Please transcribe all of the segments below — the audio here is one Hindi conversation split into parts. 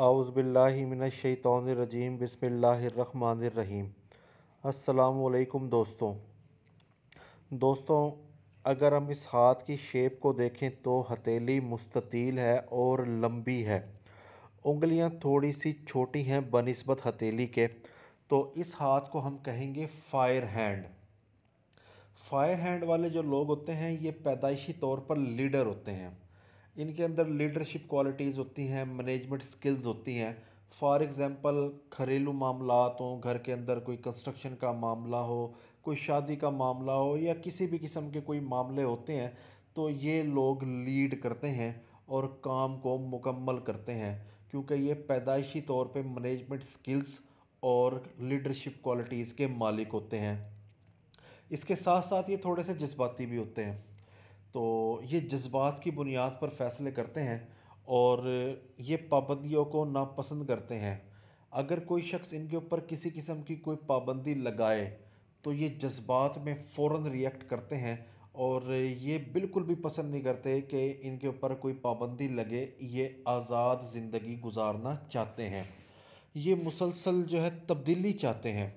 आउज़बिल्लिमिनशैतरजीम बसमीम अल्लाम दोस्तों दोस्तों अगर हम इस हाथ की शेप को देखें तो हथेली मुस्ततील है और लंबी है उंगलियां थोड़ी सी छोटी हैं बनस्बत हथेली के तो इस हाथ को हम कहेंगे फायर हैंड फायर हैंड वाले जो लोग होते हैं ये पैदाइशी तौर पर लीडर होते हैं इनके अंदर लीडरशिप क्वालिटीज़ होती हैं मैनेजमेंट स्किल्स होती हैं फ़ॉर एग्ज़ाम्पल घरेलू मामला हो तो घर के अंदर कोई कंस्ट्रक्शन का मामला हो कोई शादी का मामला हो या किसी भी किस्म के कोई मामले होते हैं तो ये लोग लीड करते हैं और काम को मुकम्मल करते हैं क्योंकि ये पैदाइशी तौर पे मैनेजमेंट स्किल्स और लीडरशिप क्वालिटीज़ के मालिक होते हैं इसके साथ साथ ये थोड़े से जज्बाती भी होते हैं तो ये जज्बात की बुनियाद पर फ़ैसले करते हैं और ये पाबंदियों को नापसंद करते हैं अगर कोई शख्स इनके ऊपर किसी किस्म की कोई पाबंदी लगाए तो ये जज्बात में फ़ौर रिएक्ट करते हैं और ये बिल्कुल भी पसंद नहीं करते कि इनके ऊपर कोई पाबंदी लगे ये आज़ाद ज़िंदगी गुजारना चाहते हैं ये मुसलसल जो है तब्दीली चाहते हैं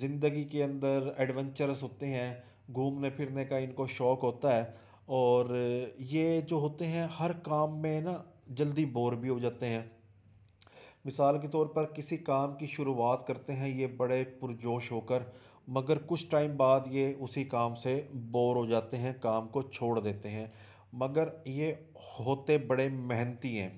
ज़िंदगी के अंदर एडवेंचरस होते हैं घूमने फिरने का इनको शौक़ होता है और ये जो होते हैं हर काम में ना जल्दी बोर भी हो जाते हैं मिसाल के तौर पर किसी काम की शुरुआत करते हैं ये बड़े पुरजोश होकर मगर कुछ टाइम बाद ये उसी काम से बोर हो जाते हैं काम को छोड़ देते हैं मगर ये होते बड़े मेहनती हैं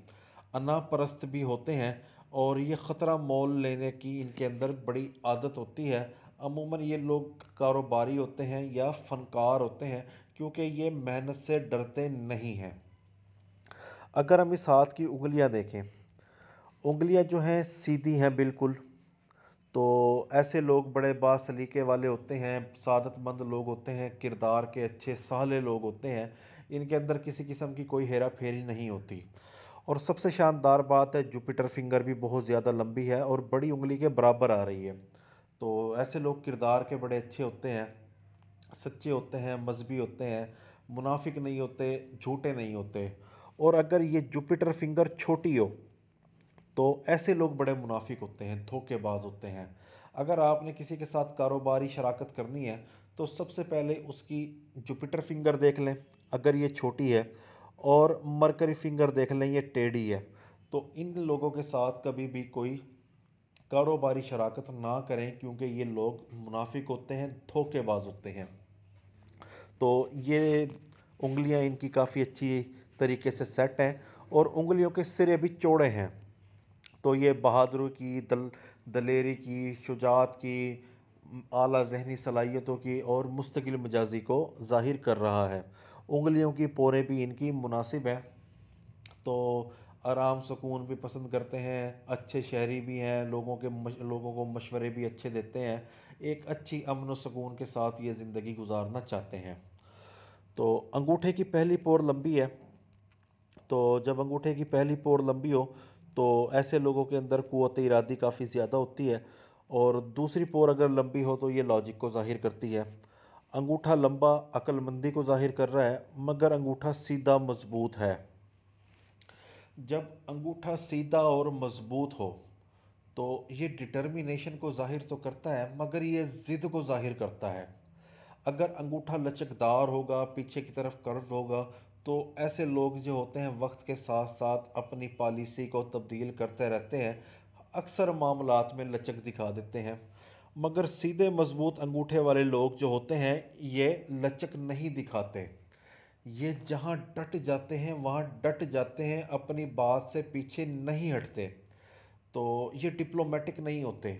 अनापरस्त भी होते हैं और ये ख़तरा मोल लेने की इनके अंदर बड़ी आदत होती है अमूमन ये लोग कारोबारी होते हैं या फ़नकार होते हैं क्योंकि ये मेहनत से डरते नहीं हैं अगर हम इस हाथ की उंगलियां देखें उंगलियां जो हैं सीधी हैं बिल्कुल तो ऐसे लोग बड़े बासलीके वाले होते हैं सादतमंद लोग होते हैं किरदार के अच्छे सहले लोग होते हैं इनके अंदर किसी किस्म की कोई हेरा फेरी नहीं होती और सबसे शानदार बात है जुपिटर फिंगर भी बहुत ज़्यादा लंबी है और बड़ी उंगली के बराबर आ रही है तो ऐसे लोग किरदार के बड़े अच्छे होते हैं सच्चे होते हैं मज़हबी होते हैं मुनाफ़िक नहीं होते झूठे नहीं होते और अगर ये जुपिटर फिंगर छोटी हो तो ऐसे लोग बड़े मुनाफिक होते हैं धोखेबाज होते हैं अगर आपने किसी के साथ कारोबारी शराकत करनी है तो सबसे पहले उसकी जुपिटर फिंगर देख लें अगर ये छोटी है और मरकरी फिंगर देख लें ये टेढ़ी है तो इन लोगों के साथ कभी भी कोई कारोबारी शराकत ना करें क्योंकि ये लोग मुनाफिक होते हैं धोखेबाज होते हैं तो ये उंगलियां इनकी काफ़ी अच्छी तरीके से सेट हैं और उंगलियों के सिरे भी चौड़े हैं तो ये बहादुर की दल दलेरी की शुजात की आला जहनी सलाहियतों की और मुस्तकिल मजाजी को ज़ाहिर कर रहा है उंगलियों की पोरें भी इनकी मुनासिब हैं तो आराम सुकून भी पसंद करते हैं अच्छे शहरी भी हैं लोगों के लोगों को मशवरे भी अच्छे देते हैं एक अच्छी अमन सुकून के साथ ये ज़िंदगी गुजारना चाहते हैं तो अंगूठे की पहली पोर लंबी है तो जब अंगूठे की पहली पोर लंबी हो तो ऐसे लोगों के अंदर कुत इरादी काफ़ी ज़्यादा होती है और दूसरी पोर अगर लंबी हो तो ये लॉजिक को ज़ाहिर करती है अंगूठा लंबा अक्लमंदी को ज़ाहिर कर रहा है मगर अंगूठा सीधा मजबूत है जब अंगूठा सीधा और मज़बूत हो तो ये डिटर्मिनेशन को ज़ाहिर तो करता है मगर ये ज़िद को ज़ाहिर करता है अगर अंगूठा लचकदार होगा पीछे की तरफ कर्व होगा तो ऐसे लोग जो होते हैं वक्त के साथ साथ अपनी पॉलिसी को तब्दील करते रहते हैं अक्सर मामलात में लचक दिखा देते हैं मगर सीधे मज़बूत अंगूठे वाले लोग जो होते हैं ये लचक नहीं दिखाते ये जहाँ डट जाते हैं वहाँ डट जाते हैं अपनी बात से पीछे नहीं हटते तो ये डिप्लोमेटिक नहीं होते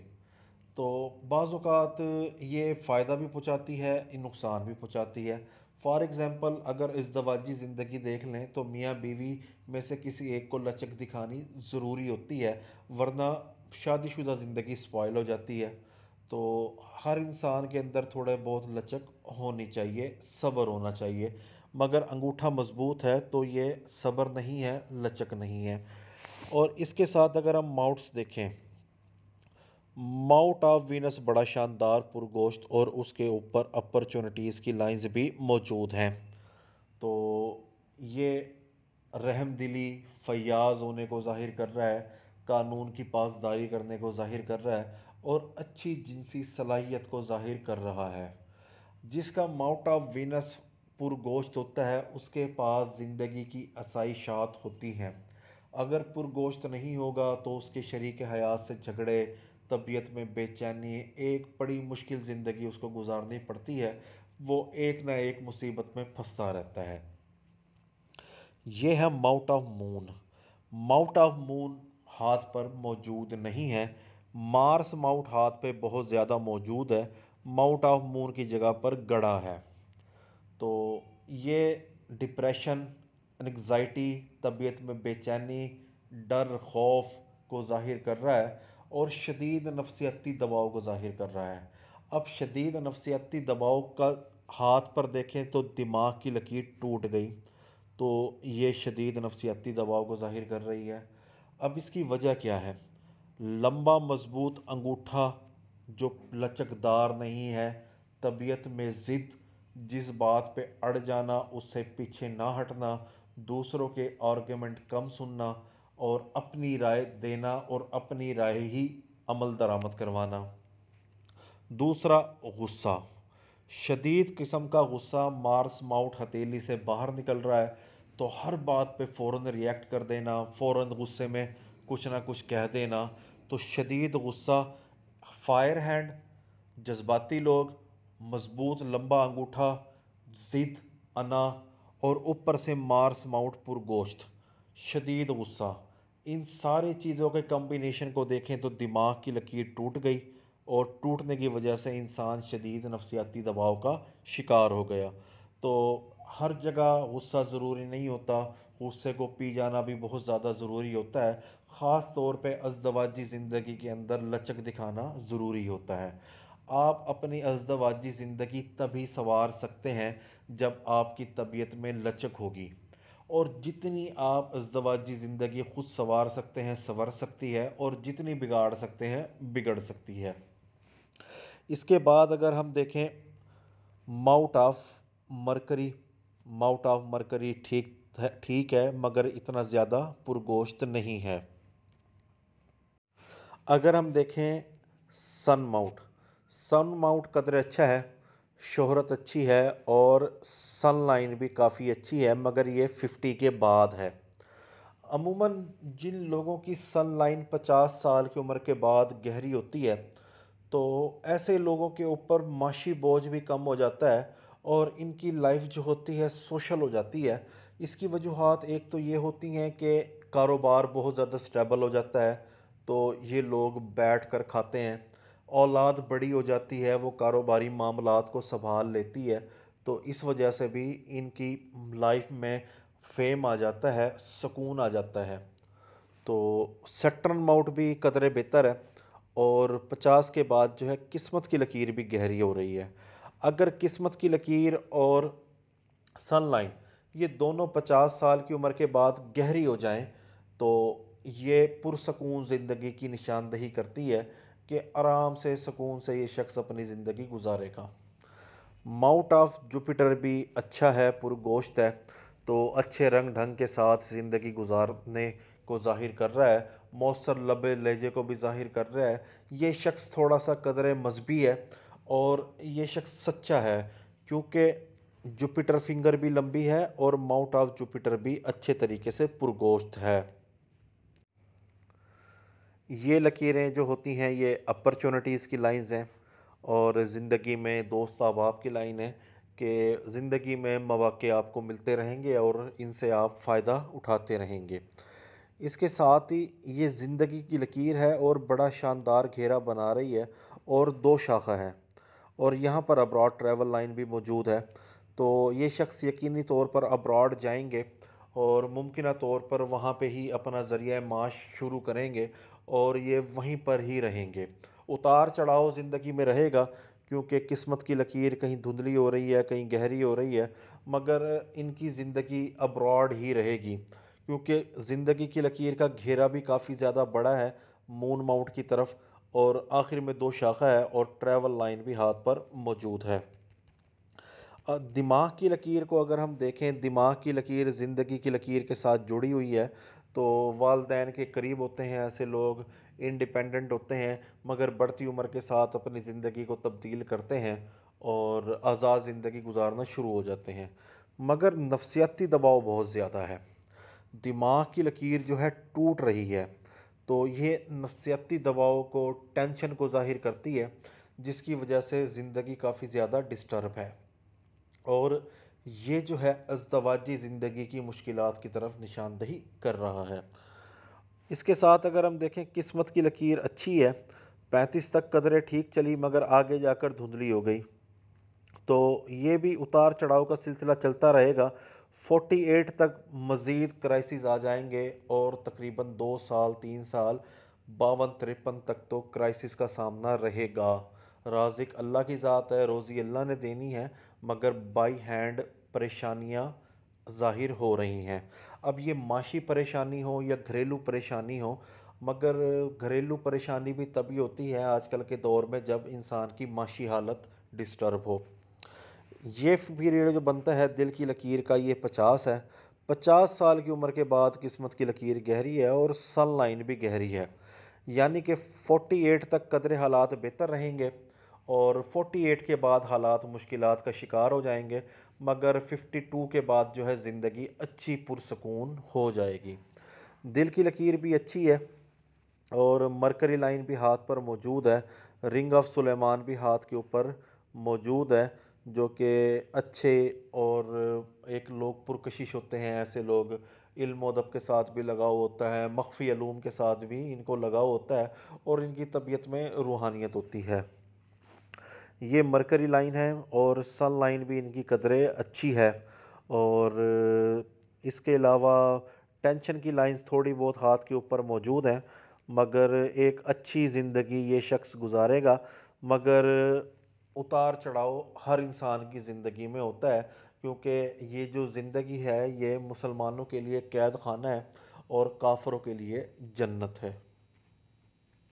तो बाज़ात ये फ़ायदा भी पहुँचाती है नुकसान भी पहुँचाती है फ़ॉर एग्ज़ाम्पल अगर इस दवाजी ज़िंदगी देख लें तो मियाँ बीवी में से किसी एक को लचक दिखानी ज़रूरी होती है वरना शादीशुदा ज़िंदगी स्पॉयल हो जाती है तो हर इंसान के अंदर थोड़े बहुत लचक होनी चाहिए सब्र होना चाहिए मगर अंगूठा मज़बूत है तो ये सब्र नहीं है लचक नहीं है और इसके साथ अगर हम माउट्स देखें माउट ऑफ वीनस बड़ा शानदार पुरगोश्त और उसके ऊपर अपॉर्चुनिटीज़ की लाइंस भी मौजूद हैं तो ये रहम दिली फयाज होने को ज़ाहिर कर रहा है कानून की पासदारी करने को ज़ाहिर कर रहा है और अच्छी जिनसी सलाहियत को ज़ाहिर कर रहा है जिसका माउट ऑफ वीनस पुरगोश्त होता है उसके पास ज़िंदगी की आसाइशात होती हैं अगर पुरगोश्त नहीं होगा तो उसके शरीक हयात से झगड़े तबीयत में बेचैनी एक बड़ी मुश्किल ज़िंदगी उसको गुजारनी पड़ती है वो एक ना एक मुसीबत में फंसता रहता है यह है mount of moon mount of moon हाथ पर मौजूद नहीं है मार्स माउट हाथ पे बहुत ज़्यादा मौजूद है माउट ऑफ मून की जगह पर गड़ा है तो ये डिप्रेशन एंग्ज़ाइटी तबीयत में बेचैनी डर खौफ को ज़ाहिर कर रहा है और शदीद नफसियाती दबाव को ज़ाहिर कर रहा है अब शदीद नफसियाती दबाव का हाथ पर देखें तो दिमाग की लकीर टूट गई तो ये शदीद नफसियाती दबाव को ज़ाहिर कर रही है अब इसकी वजह क्या है लंबा मजबूत अंगूठा जो लचकदार नहीं है तबीयत में ज़िद जिस बात पे अड़ जाना उससे पीछे ना हटना दूसरों के आर्गुमेंट कम सुनना और अपनी राय देना और अपनी राय ही अमल दरामद करवाना दूसरा गुस्सा शदीद किस्म का गुस्सा मार्स माउट हथेली से बाहर निकल रहा है तो हर बात पे फ़ौर रिएक्ट कर देना फ़ौर गुस्से में कुछ ना कुछ कह देना तो शदीद गुस्सा फायर हैंड जज्बाती लोग मजबूत लंबा अंगूठा ज़िद अना और ऊपर से मार्स माउट पुरगोश्त शदीद गुस्सा इन सारी चीज़ों के कम्बिनेशन को देखें तो दिमाग की लकीर टूट गई और टूटने की वजह से इंसान शदीद नफसियाती दबाव का शिकार हो गया तो हर जगह गुस्सा ज़रूरी नहीं होता गुस्से को पी जाना भी बहुत ज़्यादा ज़रूरी होता है ख़ास तौर पे अजदवाजी ज़िंदगी के अंदर लचक दिखाना ज़रूरी होता है आप अपनी अजदवाजी ज़िंदगी तभी संवार सकते हैं जब आपकी तबीयत में लचक होगी और जितनी आप अजदवाजी ज़िंदगी खुद संवार सकते हैं संवर सकती है और जितनी बिगाड़ सकते हैं बिगड़ सकती है इसके बाद अगर हम देखें mount of Mercury mount of Mercury ठीक ठीक है मगर इतना ज़्यादा पुरगोश्त नहीं है अगर हम देखें सन माउट सन माउंट कदर अच्छा है शोहरत अच्छी है और सन लाइन भी काफ़ी अच्छी है मगर ये फ़िफ्टी के बाद है अमूमन जिन लोगों की सन लाइन पचास साल की उम्र के बाद गहरी होती है तो ऐसे लोगों के ऊपर माशी बोझ भी कम हो जाता है और इनकी लाइफ जो होती है सोशल हो जाती है इसकी वजूहत एक तो ये होती हैं कि कारोबार बहुत ज़्यादा स्टेबल हो जाता है तो ये लोग बैठ कर खाते हैं औलाद बड़ी हो जाती है वो कारोबारी मामला को संभाल लेती है तो इस वजह से भी इनकी लाइफ में फेम आ जाता है सुकून आ जाता है तो सटन माउट भी कदरे बेहतर है और पचास के बाद जो है किस्मत की लकीर भी गहरी हो रही है अगर किस्मत की लकीर और सनलाइन ये दोनों पचास साल की उम्र के बाद गहरी हो जाएं तो ये पुरसकून ज़िंदगी की निशानदही करती है कि आराम से सुकून से ये शख्स अपनी ज़िंदगी गुजारेगा माउट ऑफ जुपिटर भी अच्छा है पुरगोश्त है तो अच्छे रंग ढंग के साथ ज़िंदगी गुजारने को ज़ाहिर कर रहा है मौसर लब लहजे को भी ज़ाहिर कर रहा है ये शख्स थोड़ा सा कदर मजहबी है और ये शख्स सच्चा है क्योंकि जुपिटर फिंगर भी लंबी है और माउट ऑफ जुपिटर भी अच्छे तरीके से पुरगोश्त है ये लकीरें जो होती हैं ये अपॉर्चुनिटीज़ की लाइंस हैं और ज़िंदगी में दोस्त अहबाब की लाइन है कि ज़िंदगी में मौाक़े आपको मिलते रहेंगे और इनसे आप फ़ायदा उठाते रहेंगे इसके साथ ही ये ज़िंदगी की लकीर है और बड़ा शानदार घेरा बना रही है और दो शाखा है और यहाँ पर अब्रॉड ट्रैवल लाइन भी मौजूद है तो ये शख्स यकीनी तौर पर अब्रॉड जाएंगे और मुमकिन तौर पर वहाँ पे ही अपना ज़रिया माश शुरू करेंगे और ये वहीं पर ही रहेंगे उतार चढ़ाव ज़िंदगी में रहेगा क्योंकि किस्मत की लकीर कहीं धुंधली हो रही है कहीं गहरी हो रही है मगर इनकी ज़िंदगी अब्रॉड ही रहेगी क्योंकि ज़िंदगी की लकीर का घेरा भी काफ़ी ज़्यादा बड़ा है मून माउंट की तरफ और आखिर में दो शाखा है और ट्रैवल लाइन भी हाथ पर मौजूद है दिमाग की लकीर को अगर हम देखें दिमाग की लकीर ज़िंदगी की लकीर के साथ जुड़ी हुई है तो वालदे के करीब होते हैं ऐसे लोग इंडिपेंडेंट होते हैं मगर बढ़ती उम्र के साथ अपनी ज़िंदगी को तब्दील करते हैं और आज़ाद ज़िंदगी गुजारना शुरू हो जाते हैं मगर नफसियाती दबाव बहुत ज़्यादा है दिमाग की लकीर जो है टूट रही है तो ये नफसियाती दबाव को टेंशन को ज़ाहिर करती है जिसकी वजह से ज़िंदगी काफ़ी ज़्यादा डिस्टर्ब है और ये जो है अजदवाजी ज़िंदगी की मुश्किल की तरफ निशानदही कर रहा है इसके साथ अगर हम देखें किस्मत की लकीर अच्छी है पैंतीस तक कदरें ठीक चली मगर आगे जाकर धुंधली हो गई तो ये भी उतार चढ़ाव का सिलसिला चलता रहेगा 48 तक मज़ीद क्राइसिस आ जाएंगे और तकरीबन दो साल तीन साल बावन तिरपन तक तो क्राइसिस का सामना रहेगा राजिक अल्लाह की ज़ात है रोज़ी अल्लाह ने देनी है मगर बाई हैंड परेशानियाँ ज़ाहिर हो रही हैं अब ये माशी परेशानी हो या घरेलू परेशानी हो मगर घरेलू परेशानी भी तभी होती है आजकल के दौर में जब इंसान की माशी हालत डिस्टर्ब हो ये पीरियड जो बनता है दिल की लकीर का ये पचास है पचास साल की उम्र के बाद किस्मत की लकीर गहरी है और सन लाइन भी गहरी है यानी कि 48 तक कदर हालात बेहतर रहेंगे और 48 के बाद हालात मुश्किल का शिकार हो जाएंगे मगर 52 के बाद जो है ज़िंदगी अच्छी पुरसकून हो जाएगी दिल की लकीर भी अच्छी है और मरकरी लाइन भी हाथ पर मौजूद है रिंग ऑफ सुलेमान भी हाथ के ऊपर मौजूद है जो कि अच्छे और एक लोग पुरकशिश होते हैं ऐसे लोग इल्म अदब के साथ भी लगाव होता है मख्फी अलूम के साथ भी इनको लगाव होता है और इनकी तबीयत में रूहानियत होती है ये मरकरी लाइन है और सन लाइन भी इनकी कदरें अच्छी है और इसके अलावा टेंशन की लाइंस थोड़ी बहुत हाथ के ऊपर मौजूद हैं मगर एक अच्छी ज़िंदगी ये शख्स गुजारेगा मगर उतार चढ़ाव हर इंसान की ज़िंदगी में होता है क्योंकि ये जो ज़िंदगी है ये मुसलमानों के लिए कैद खाना है और काफ़रों के लिए जन्नत है